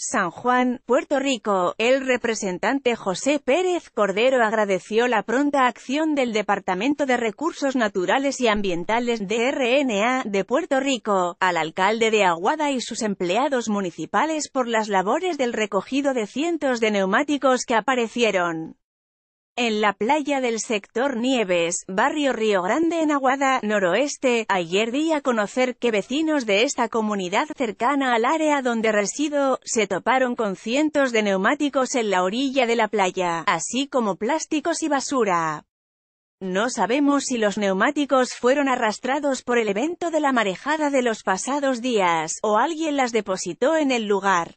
San Juan, Puerto Rico, el representante José Pérez Cordero agradeció la pronta acción del Departamento de Recursos Naturales y Ambientales de RNA de Puerto Rico, al alcalde de Aguada y sus empleados municipales por las labores del recogido de cientos de neumáticos que aparecieron. En la playa del sector Nieves, barrio Río Grande en Aguada, noroeste, ayer di a conocer que vecinos de esta comunidad cercana al área donde resido, se toparon con cientos de neumáticos en la orilla de la playa, así como plásticos y basura. No sabemos si los neumáticos fueron arrastrados por el evento de la marejada de los pasados días, o alguien las depositó en el lugar.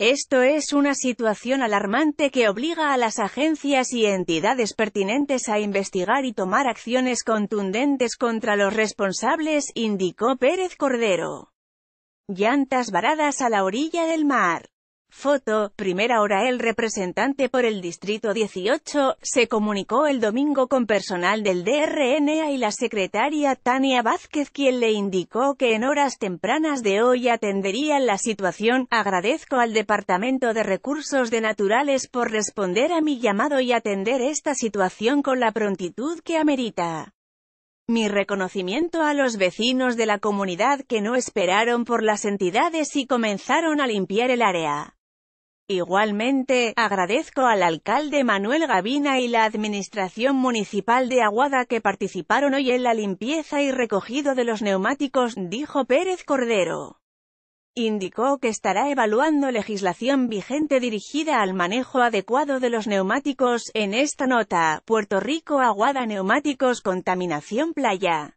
Esto es una situación alarmante que obliga a las agencias y entidades pertinentes a investigar y tomar acciones contundentes contra los responsables, indicó Pérez Cordero. Llantas varadas a la orilla del mar. Foto, primera hora El representante por el Distrito 18, se comunicó el domingo con personal del DRNA y la secretaria Tania Vázquez quien le indicó que en horas tempranas de hoy atenderían la situación. Agradezco al Departamento de Recursos de Naturales por responder a mi llamado y atender esta situación con la prontitud que amerita. Mi reconocimiento a los vecinos de la comunidad que no esperaron por las entidades y comenzaron a limpiar el área. Igualmente, agradezco al alcalde Manuel Gavina y la Administración Municipal de Aguada que participaron hoy en la limpieza y recogido de los neumáticos, dijo Pérez Cordero. Indicó que estará evaluando legislación vigente dirigida al manejo adecuado de los neumáticos, en esta nota, Puerto Rico Aguada Neumáticos Contaminación Playa.